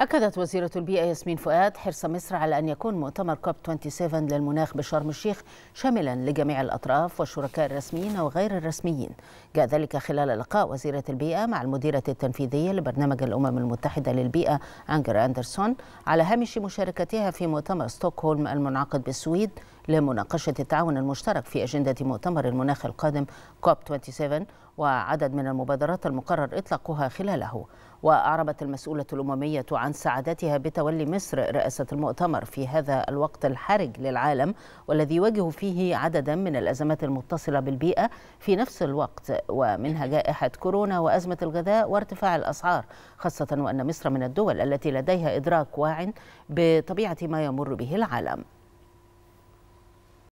أكدت وزيرة البيئة ياسمين فؤاد حرص مصر على أن يكون مؤتمر كوب 27 للمناخ بشرم الشيخ شاملا لجميع الأطراف والشركاء الرسميين وغير الرسميين جاء ذلك خلال لقاء وزيرة البيئة مع المديرة التنفيذية لبرنامج الأمم المتحدة للبيئة أنجر أندرسون على هامش مشاركتها في مؤتمر ستوكهولم المنعقد بالسويد لمناقشة التعاون المشترك في أجندة مؤتمر المناخ القادم كوب 27 وعدد من المبادرات المقرر إطلاقها خلاله وأعربت المسؤولة الأممية عن سعادتها بتولي مصر رئاسة المؤتمر في هذا الوقت الحرج للعالم والذي يواجه فيه عددا من الأزمات المتصلة بالبيئة في نفس الوقت ومنها جائحة كورونا وأزمة الغذاء وارتفاع الأسعار خاصة وأن مصر من الدول التي لديها إدراك واع بطبيعة ما يمر به العالم